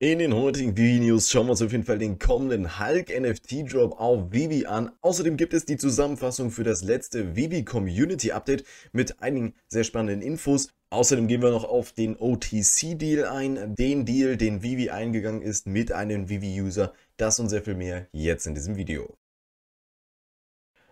In den heutigen Vivi News schauen wir uns auf jeden Fall den kommenden Hulk NFT Drop auf Vivi an. Außerdem gibt es die Zusammenfassung für das letzte Vivi Community Update mit einigen sehr spannenden Infos. Außerdem gehen wir noch auf den OTC Deal ein, den Deal, den Vivi eingegangen ist mit einem Vivi User. Das und sehr viel mehr jetzt in diesem Video.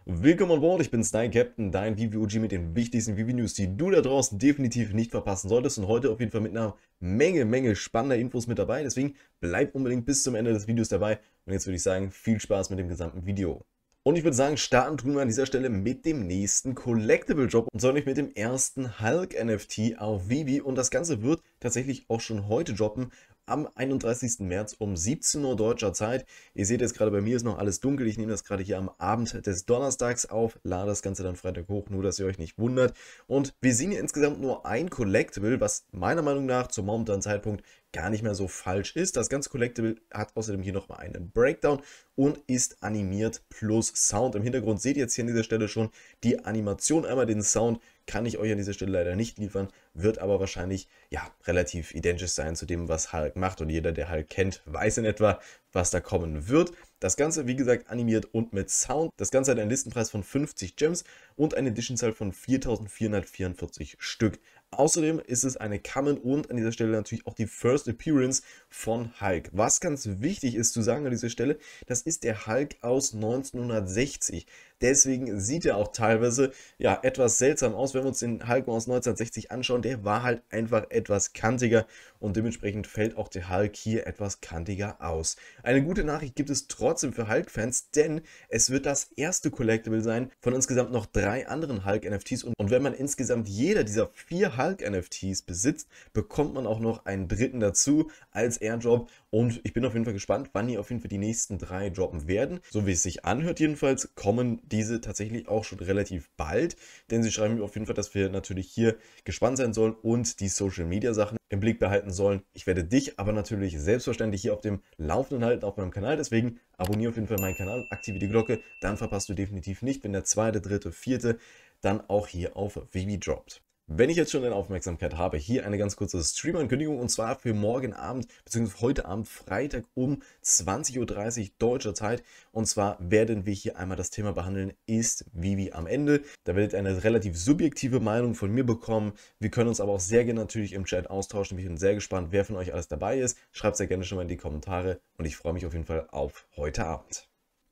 Willkommen an Bord, ich bin's, dein Captain, dein VVOG mit den wichtigsten VV-News, die du da draußen definitiv nicht verpassen solltest und heute auf jeden Fall mit einer Menge, Menge spannender Infos mit dabei, deswegen bleib unbedingt bis zum Ende des Videos dabei und jetzt würde ich sagen, viel Spaß mit dem gesamten Video. Und ich würde sagen, starten tun wir an dieser Stelle mit dem nächsten Collectible-Job und zwar nicht mit dem ersten Hulk-NFT auf Vivi und das Ganze wird tatsächlich auch schon heute droppen am 31. März um 17 Uhr deutscher Zeit. Ihr seht jetzt gerade bei mir ist noch alles dunkel. Ich nehme das gerade hier am Abend des Donnerstags auf, lade das Ganze dann Freitag hoch, nur dass ihr euch nicht wundert. Und wir sehen hier insgesamt nur ein Collectible, was meiner Meinung nach zum momentanen Zeitpunkt gar nicht mehr so falsch ist. Das ganze Collectible hat außerdem hier nochmal einen Breakdown und ist animiert plus Sound. Im Hintergrund seht ihr jetzt hier an dieser Stelle schon die Animation, einmal den Sound, kann ich euch an dieser Stelle leider nicht liefern, wird aber wahrscheinlich ja relativ identisch sein zu dem, was Hulk macht und jeder, der Hulk kennt, weiß in etwa, was da kommen wird. Das Ganze, wie gesagt, animiert und mit Sound. Das Ganze hat einen Listenpreis von 50 Gems und eine Editionzahl von 4444 Stück. Außerdem ist es eine Common und an dieser Stelle natürlich auch die First Appearance von Hulk. Was ganz wichtig ist zu sagen an dieser Stelle, das ist der Hulk aus 1960. Deswegen sieht er auch teilweise ja etwas seltsam aus, wenn wir uns den Hulk aus 1960 anschauen. Der war halt einfach etwas kantiger und dementsprechend fällt auch der Hulk hier etwas kantiger aus. Eine gute Nachricht gibt es trotzdem trotzdem für Hulk-Fans, denn es wird das erste Collectible sein von insgesamt noch drei anderen Hulk-NFTs. Und, und wenn man insgesamt jeder dieser vier Hulk-NFTs besitzt, bekommt man auch noch einen dritten dazu als Airdrop. Und ich bin auf jeden Fall gespannt, wann die auf jeden Fall die nächsten drei droppen werden. So wie es sich anhört jedenfalls, kommen diese tatsächlich auch schon relativ bald. Denn sie schreiben mir auf jeden Fall, dass wir natürlich hier gespannt sein sollen und die Social-Media-Sachen im Blick behalten sollen. Ich werde dich aber natürlich selbstverständlich hier auf dem Laufenden halten auf meinem Kanal. Deswegen abonniere auf jeden Fall meinen Kanal, aktiviere die Glocke. Dann verpasst du definitiv nicht, wenn der zweite, dritte, vierte dann auch hier auf Vivi droppt. Wenn ich jetzt schon deine Aufmerksamkeit habe, hier eine ganz kurze Stream-Ankündigung und zwar für morgen Abend bzw. heute Abend Freitag um 20.30 Uhr deutscher Zeit. Und zwar werden wir hier einmal das Thema behandeln, ist Vivi am Ende. Da werdet ihr eine relativ subjektive Meinung von mir bekommen. Wir können uns aber auch sehr gerne natürlich im Chat austauschen. Ich bin sehr gespannt, wer von euch alles dabei ist. Schreibt es sehr gerne schon mal in die Kommentare und ich freue mich auf jeden Fall auf heute Abend.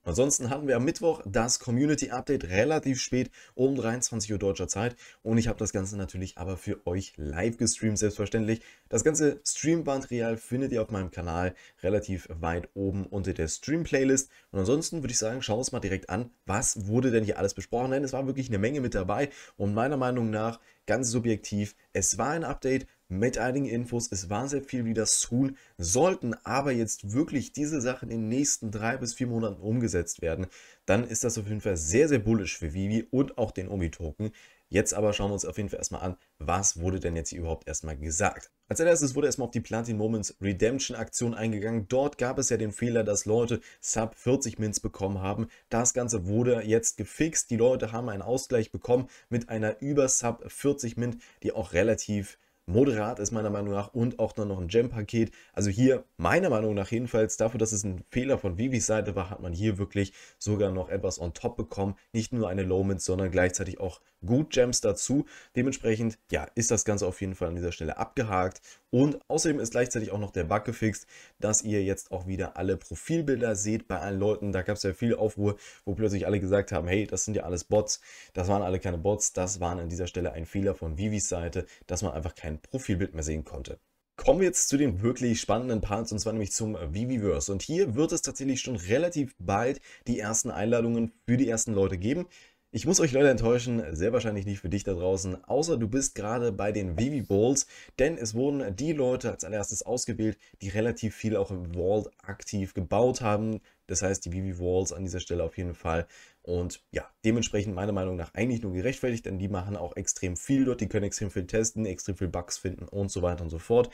Ansonsten hatten wir am Mittwoch das Community Update relativ spät um 23 Uhr deutscher Zeit und ich habe das Ganze natürlich aber für euch live gestreamt, selbstverständlich. Das ganze Streambandreal findet ihr auf meinem Kanal relativ weit oben unter der Stream-Playlist und ansonsten würde ich sagen, schauen wir uns mal direkt an, was wurde denn hier alles besprochen, denn es war wirklich eine Menge mit dabei und meiner Meinung nach ganz subjektiv, es war ein Update, mit einigen Infos. Es war sehr viel, wie das tun sollten, aber jetzt wirklich diese Sachen in den nächsten drei bis vier Monaten umgesetzt werden, dann ist das auf jeden Fall sehr, sehr bullisch für Vivi und auch den Omi-Token. Jetzt aber schauen wir uns auf jeden Fall erstmal an, was wurde denn jetzt hier überhaupt erstmal gesagt. Als allererstes wurde erstmal auf die Platin Moments Redemption Aktion eingegangen. Dort gab es ja den Fehler, dass Leute Sub 40 Mints bekommen haben. Das Ganze wurde jetzt gefixt. Die Leute haben einen Ausgleich bekommen mit einer über Sub 40 Mint, die auch relativ moderat ist meiner Meinung nach und auch dann noch ein Gem-Paket. Also hier meiner Meinung nach jedenfalls dafür, dass es ein Fehler von Vivis Seite war, hat man hier wirklich sogar noch etwas on top bekommen. Nicht nur eine Low-Mint, sondern gleichzeitig auch gut Gems dazu. Dementsprechend, ja, ist das Ganze auf jeden Fall an dieser Stelle abgehakt und außerdem ist gleichzeitig auch noch der Bug gefixt, dass ihr jetzt auch wieder alle Profilbilder seht bei allen Leuten. Da gab es ja viel Aufruhr, wo plötzlich alle gesagt haben, hey, das sind ja alles Bots. Das waren alle keine Bots. Das waren an dieser Stelle ein Fehler von Vivis Seite, dass man einfach kein Profilbild mehr sehen konnte. Kommen wir jetzt zu den wirklich spannenden Parts und zwar nämlich zum Viviverse. Und hier wird es tatsächlich schon relativ bald die ersten Einladungen für die ersten Leute geben. Ich muss euch leider enttäuschen, sehr wahrscheinlich nicht für dich da draußen, außer du bist gerade bei den Vivi Bowls, denn es wurden die Leute als allererstes ausgewählt, die relativ viel auch im Vault aktiv gebaut haben. Das heißt, die Vivi Walls an dieser Stelle auf jeden Fall. Und ja, dementsprechend meiner Meinung nach eigentlich nur gerechtfertigt, denn die machen auch extrem viel dort, die können extrem viel testen, extrem viel Bugs finden und so weiter und so fort.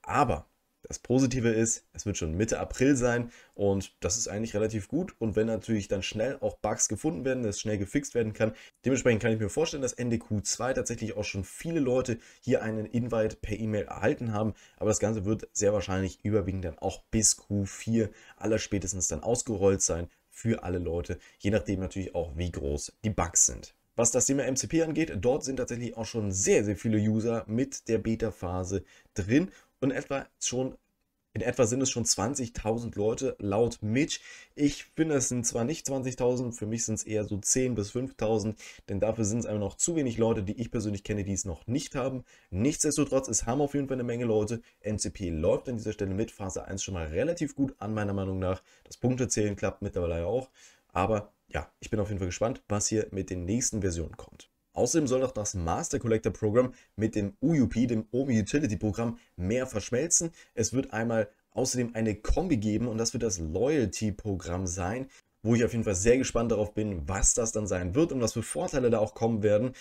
Aber das Positive ist, es wird schon Mitte April sein und das ist eigentlich relativ gut. Und wenn natürlich dann schnell auch Bugs gefunden werden, dass schnell gefixt werden kann, dementsprechend kann ich mir vorstellen, dass Ende Q2 tatsächlich auch schon viele Leute hier einen Invite per E-Mail erhalten haben. Aber das Ganze wird sehr wahrscheinlich überwiegend dann auch bis Q4 aller spätestens dann ausgerollt sein für alle Leute, je nachdem natürlich auch, wie groß die Bugs sind. Was das Thema MCP angeht, dort sind tatsächlich auch schon sehr, sehr viele User mit der Beta-Phase drin und etwa schon, in etwa sind es schon 20.000 Leute laut Mitch. Ich finde, es sind zwar nicht 20.000, für mich sind es eher so 10.000 bis 5.000, denn dafür sind es einfach noch zu wenig Leute, die ich persönlich kenne, die es noch nicht haben. Nichtsdestotrotz, es haben auf jeden Fall eine Menge Leute. MCP läuft an dieser Stelle mit Phase 1 schon mal relativ gut an, meiner Meinung nach. Das Punktezählen klappt mittlerweile auch. Aber ja, ich bin auf jeden Fall gespannt, was hier mit den nächsten Versionen kommt. Außerdem soll auch das Master Collector Programm mit dem UUP, dem OMI Utility Programm, mehr verschmelzen. Es wird einmal außerdem eine Kombi geben und das wird das Loyalty Programm sein, wo ich auf jeden Fall sehr gespannt darauf bin, was das dann sein wird und was für Vorteile da auch kommen werden.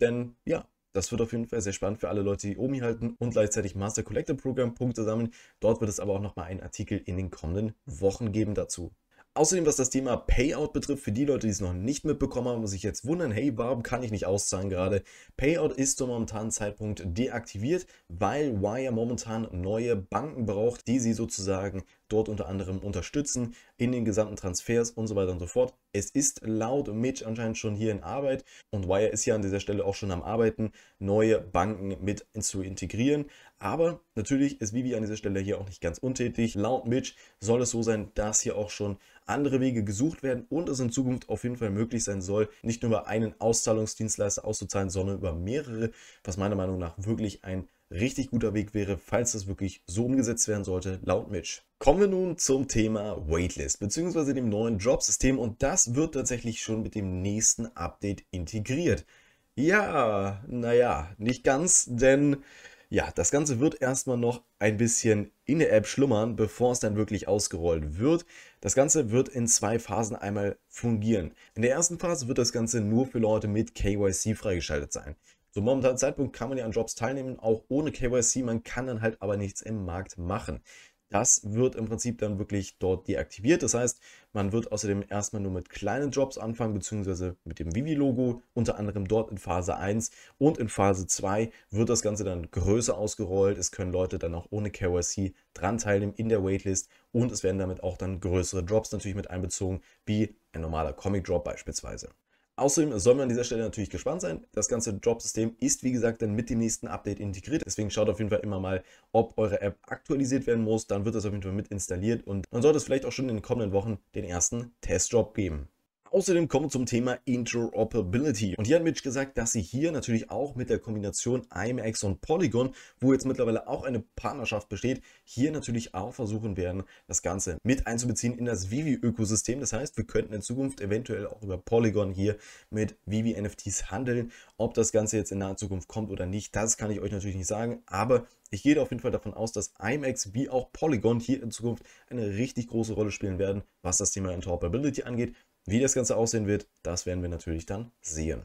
Denn ja, das wird auf jeden Fall sehr spannend für alle Leute, die Omi halten und gleichzeitig Master Collector Programm Punkte sammeln. Dort wird es aber auch nochmal einen Artikel in den kommenden Wochen geben dazu. Außerdem, was das Thema Payout betrifft, für die Leute, die es noch nicht mitbekommen haben, muss ich jetzt wundern, hey, warum kann ich nicht auszahlen gerade? Payout ist zum momentanen Zeitpunkt deaktiviert, weil Wire momentan neue Banken braucht, die sie sozusagen dort unter anderem unterstützen in den gesamten Transfers und so weiter und so fort. Es ist laut Mitch anscheinend schon hier in Arbeit und Wire ist ja an dieser Stelle auch schon am Arbeiten, neue Banken mit zu integrieren. Aber natürlich ist Vivi an dieser Stelle hier auch nicht ganz untätig. Laut Mitch soll es so sein, dass hier auch schon andere Wege gesucht werden und es in Zukunft auf jeden Fall möglich sein soll, nicht nur über einen Auszahlungsdienstleister auszuzahlen, sondern über mehrere, was meiner Meinung nach wirklich ein richtig guter Weg wäre, falls das wirklich so umgesetzt werden sollte, laut Mitch. Kommen wir nun zum Thema Waitlist bzw. dem neuen Jobsystem und das wird tatsächlich schon mit dem nächsten Update integriert. Ja, naja, nicht ganz, denn ja, das Ganze wird erstmal noch ein bisschen in der App schlummern, bevor es dann wirklich ausgerollt wird. Das Ganze wird in zwei Phasen einmal fungieren. In der ersten Phase wird das Ganze nur für Leute mit KYC freigeschaltet sein. Zum momentanen Zeitpunkt kann man ja an Jobs teilnehmen, auch ohne KYC, man kann dann halt aber nichts im Markt machen das wird im Prinzip dann wirklich dort deaktiviert. Das heißt, man wird außerdem erstmal nur mit kleinen Jobs anfangen, beziehungsweise mit dem Vivi-Logo, unter anderem dort in Phase 1 und in Phase 2 wird das Ganze dann größer ausgerollt. Es können Leute dann auch ohne KYC dran teilnehmen in der Waitlist und es werden damit auch dann größere Drops natürlich mit einbezogen, wie ein normaler Comic-Drop beispielsweise. Außerdem soll man an dieser Stelle natürlich gespannt sein. Das ganze Job-System ist, wie gesagt, dann mit dem nächsten Update integriert. Deswegen schaut auf jeden Fall immer mal, ob eure App aktualisiert werden muss. Dann wird das auf jeden Fall mit installiert und man sollte es vielleicht auch schon in den kommenden Wochen den ersten Testjob geben. Außerdem kommen wir zum Thema Interoperability. Und hier hat Mitch gesagt, dass sie hier natürlich auch mit der Kombination IMAX und Polygon, wo jetzt mittlerweile auch eine Partnerschaft besteht, hier natürlich auch versuchen werden, das Ganze mit einzubeziehen in das Vivi-Ökosystem. Das heißt, wir könnten in Zukunft eventuell auch über Polygon hier mit Vivi-NFTs handeln. Ob das Ganze jetzt in naher Zukunft kommt oder nicht, das kann ich euch natürlich nicht sagen, aber ich gehe auf jeden Fall davon aus, dass IMAX wie auch Polygon hier in Zukunft eine richtig große Rolle spielen werden, was das Thema Interoperability angeht, wie das Ganze aussehen wird, das werden wir natürlich dann sehen.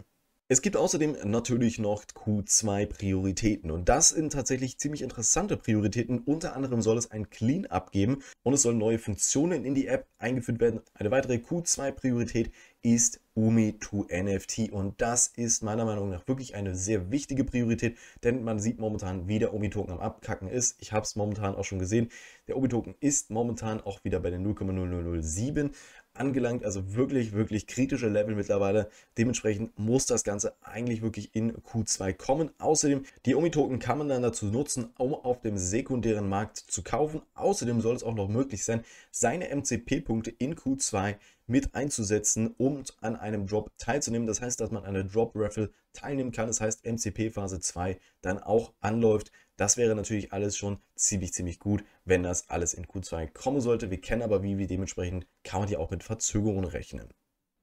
Es gibt außerdem natürlich noch Q2-Prioritäten und das sind tatsächlich ziemlich interessante Prioritäten. Unter anderem soll es ein Cleanup geben und es sollen neue Funktionen in die App eingeführt werden. Eine weitere Q2-Priorität ist Umi to NFT und das ist meiner Meinung nach wirklich eine sehr wichtige Priorität, denn man sieht momentan, wie der Umi Token am Abkacken ist. Ich habe es momentan auch schon gesehen. Der Umi Token ist momentan auch wieder bei den 0,0007, angelangt, also wirklich, wirklich kritische Level mittlerweile. Dementsprechend muss das Ganze eigentlich wirklich in Q2 kommen. Außerdem, die Omi-Token kann man dann dazu nutzen, um auf dem sekundären Markt zu kaufen. Außerdem soll es auch noch möglich sein, seine MCP-Punkte in Q2 mit einzusetzen, um an einem Drop teilzunehmen. Das heißt, dass man an der Drop-Raffle teilnehmen kann. Das heißt, MCP Phase 2 dann auch anläuft. Das wäre natürlich alles schon ziemlich, ziemlich gut, wenn das alles in Q2 kommen sollte. Wir kennen aber Vivi, dementsprechend kann man ja auch mit Verzögerungen rechnen.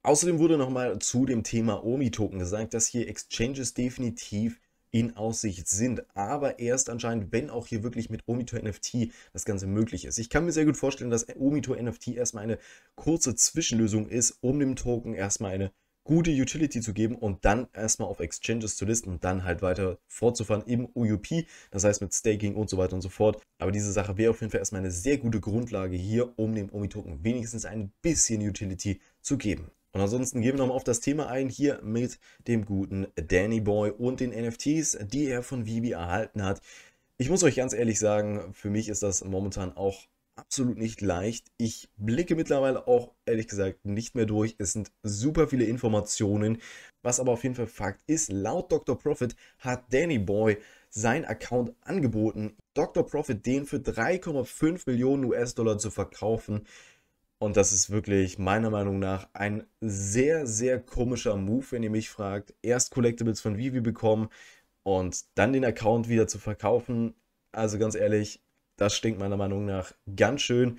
Außerdem wurde nochmal zu dem Thema OMI-Token gesagt, dass hier Exchanges definitiv in Aussicht sind, aber erst anscheinend, wenn auch hier wirklich mit Omito NFT das Ganze möglich ist. Ich kann mir sehr gut vorstellen, dass Omito NFT erstmal eine kurze Zwischenlösung ist, um dem Token erstmal eine gute Utility zu geben und dann erstmal auf Exchanges zu listen und dann halt weiter fortzufahren im UUP, das heißt mit Staking und so weiter und so fort. Aber diese Sache wäre auf jeden Fall erstmal eine sehr gute Grundlage hier, um dem OMI-Token wenigstens ein bisschen Utility zu geben. Und ansonsten gehen wir nochmal auf das Thema ein, hier mit dem guten Danny Boy und den NFTs, die er von Vivi erhalten hat. Ich muss euch ganz ehrlich sagen, für mich ist das momentan auch absolut nicht leicht. Ich blicke mittlerweile auch ehrlich gesagt nicht mehr durch. Es sind super viele Informationen. Was aber auf jeden Fall Fakt ist, laut Dr. Profit hat Danny Boy sein Account angeboten, Dr. Profit den für 3,5 Millionen US-Dollar zu verkaufen. Und das ist wirklich meiner Meinung nach ein sehr, sehr komischer Move, wenn ihr mich fragt. Erst Collectibles von Vivi bekommen und dann den Account wieder zu verkaufen. Also ganz ehrlich, das stinkt meiner Meinung nach ganz schön.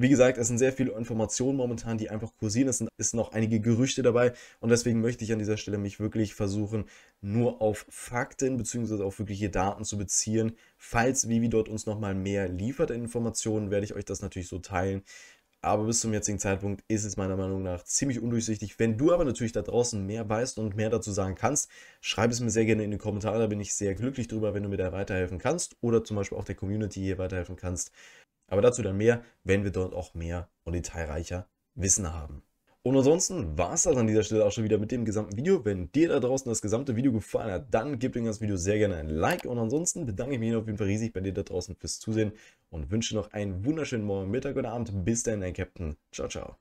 Wie gesagt, es sind sehr viele Informationen momentan, die einfach kursieren. Es sind, es sind einige Gerüchte dabei. Und deswegen möchte ich an dieser Stelle mich wirklich versuchen, nur auf Fakten bzw. auf wirkliche Daten zu beziehen. Falls Vivi dort uns nochmal mehr liefert Informationen, werde ich euch das natürlich so teilen. Aber bis zum jetzigen Zeitpunkt ist es meiner Meinung nach ziemlich undurchsichtig. Wenn du aber natürlich da draußen mehr weißt und mehr dazu sagen kannst, schreib es mir sehr gerne in die Kommentare. Da bin ich sehr glücklich drüber, wenn du mir da weiterhelfen kannst oder zum Beispiel auch der Community hier weiterhelfen kannst. Aber dazu dann mehr, wenn wir dort auch mehr und detailreicher Wissen haben. Und ansonsten war es das an dieser Stelle auch schon wieder mit dem gesamten Video. Wenn dir da draußen das gesamte Video gefallen hat, dann gib dem ganzen Video sehr gerne ein Like. Und ansonsten bedanke ich mich auf jeden Fall riesig bei dir da draußen fürs Zusehen und wünsche noch einen wunderschönen Morgen, Mittag oder Abend. Bis dann, dein Captain. Ciao, ciao.